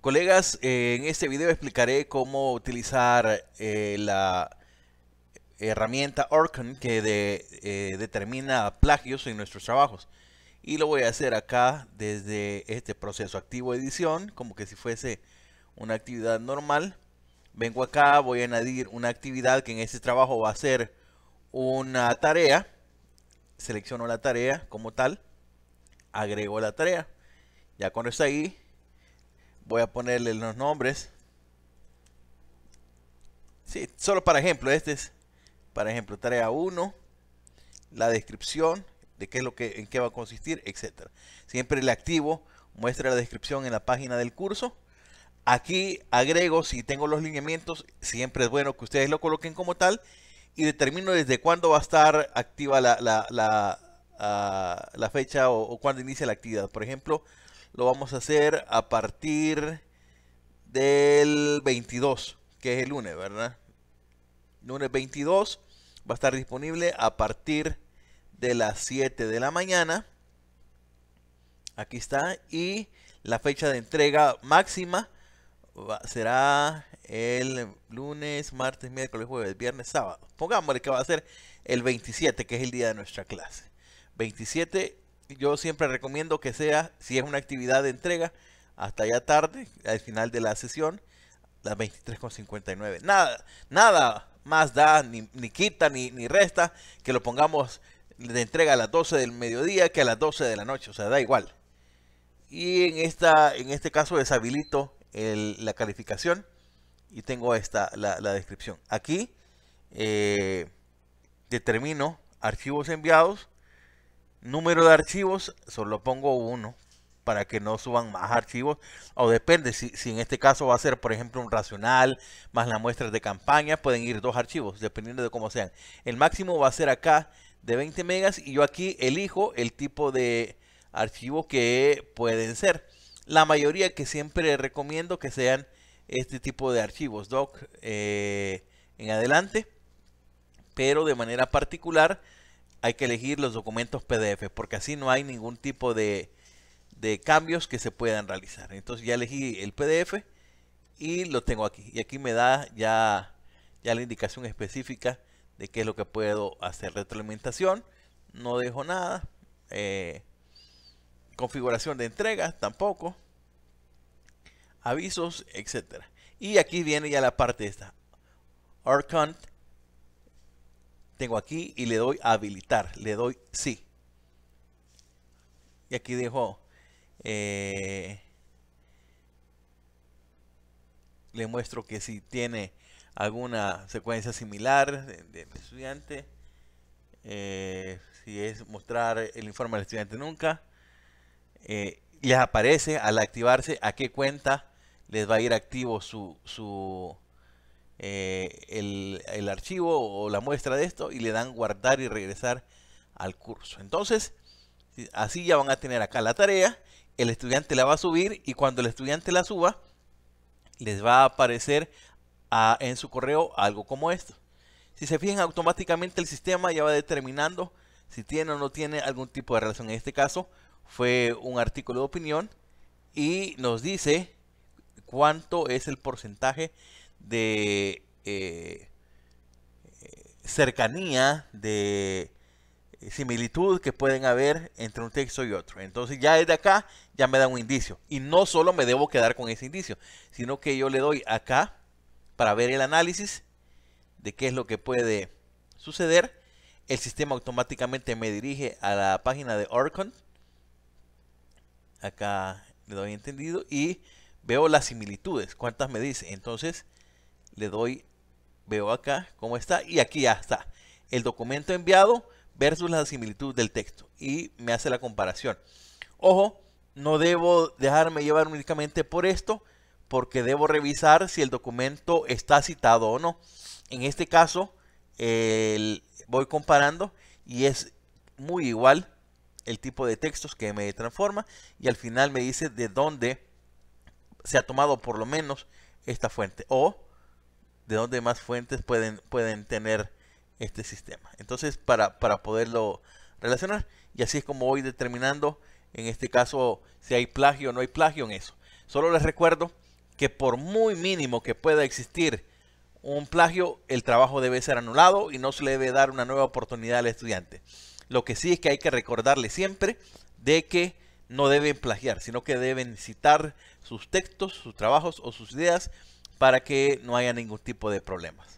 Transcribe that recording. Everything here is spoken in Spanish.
Colegas, eh, en este video explicaré cómo utilizar eh, la herramienta ORCAN que eh, determina plagios en nuestros trabajos. Y lo voy a hacer acá desde este proceso activo edición, como que si fuese una actividad normal. Vengo acá, voy a añadir una actividad que en este trabajo va a ser una tarea. Selecciono la tarea como tal, agrego la tarea. Ya cuando está ahí, voy a ponerle los nombres. Sí, solo para ejemplo, este es, para ejemplo, tarea 1, la descripción de qué es lo que, en qué va a consistir, Etcétera. Siempre le activo, muestra la descripción en la página del curso. Aquí agrego si tengo los lineamientos, siempre es bueno que ustedes lo coloquen como tal y determino desde cuándo va a estar activa la, la, ah, fecha o, o cuándo inicia la actividad. Por ejemplo, lo vamos a hacer a partir del 22, que es el lunes, ¿verdad? Lunes 22 va a estar disponible a partir de las 7 de la mañana. Aquí está. Y la fecha de entrega máxima será el lunes, martes, miércoles, jueves, viernes, sábado. Pongámosle que va a ser el 27, que es el día de nuestra clase. 27 yo siempre recomiendo que sea, si es una actividad de entrega, hasta ya tarde, al final de la sesión, las 23.59. Nada, nada más da, ni, quita, ni, resta, que lo pongamos de entrega a las 12 del mediodía que a las 12 de la noche, o sea, da igual. Y en, esta, en este caso deshabilito la calificación y tengo esta, la, descripción. Aquí eh, determino archivos enviados, número de archivos, solo pongo uno para que no suban más archivos. O depende, si, en este caso va a ser, por ejemplo, un racional más las muestras de campaña, pueden ir dos archivos, dependiendo de cómo sean. El máximo va a ser acá de 20 megas y yo aquí elijo el tipo de archivo que pueden ser. La mayoría que siempre recomiendo que sean este tipo de archivos, doc, eh, en adelante. Pero de manera particular hay que elegir los documentos PDF porque así no hay ningún tipo de, cambios que se puedan realizar. Entonces ya elegí el PDF y lo tengo aquí. Y aquí me da ya, ya la indicación específica de qué es lo que puedo hacer. Retroalimentación, no dejo nada. Eh, configuración de entrega, tampoco. Avisos, etcétera. Y aquí viene ya la parte esta. Orcant tengo aquí y le doy a habilitar, le doy sí. Y aquí dejo, eh, le muestro que si tiene alguna secuencia similar de, estudiante, eh, si es mostrar el informe al estudiante nunca, eh, les aparece al activarse a qué cuenta les va a ir activo su, su el el archivo o la muestra de esto y le dan guardar y regresar al curso. Entonces, así ya van a tener acá la tarea, el estudiante la va a subir y cuando el estudiante la suba, les va a aparecer en su correo algo como esto. Si se fijan, automáticamente el sistema ya va determinando si tiene o no tiene algún tipo de relación. En este caso, fue un artículo de opinión y nos dice cuánto es el porcentaje de eh, cercanía de eh, similitud que pueden haber entre un texto y otro. Entonces ya desde acá ya me da un indicio. Y no solo me debo quedar con ese indicio, sino que yo le doy acá para ver el análisis de qué es lo que puede suceder. El sistema automáticamente me dirige a la página de Orcon. Acá le doy entendido y veo las similitudes, cuántas me dice. Entonces le doy veo acá cómo está y aquí ya está. El documento enviado versus la similitud del texto y me hace la comparación. Ojo, no debo dejarme llevar únicamente por esto porque debo revisar si el documento está citado o no. En este caso voy comparando y es muy igual el tipo de textos que me transforma y al final me dice de dónde se ha tomado por lo menos esta fuente o de dónde más fuentes pueden, pueden tener este sistema. Entonces, para, para poderlo relacionar, y así es como voy determinando, en este caso, si hay plagio o no hay plagio en eso. Solo les recuerdo que por muy mínimo que pueda existir un plagio, el trabajo debe ser anulado y no se le debe dar una nueva oportunidad al estudiante. Lo que sí es que hay que recordarle siempre de que no deben plagiar, sino que deben citar sus textos, sus trabajos o sus ideas para que no haya ningún tipo de problemas.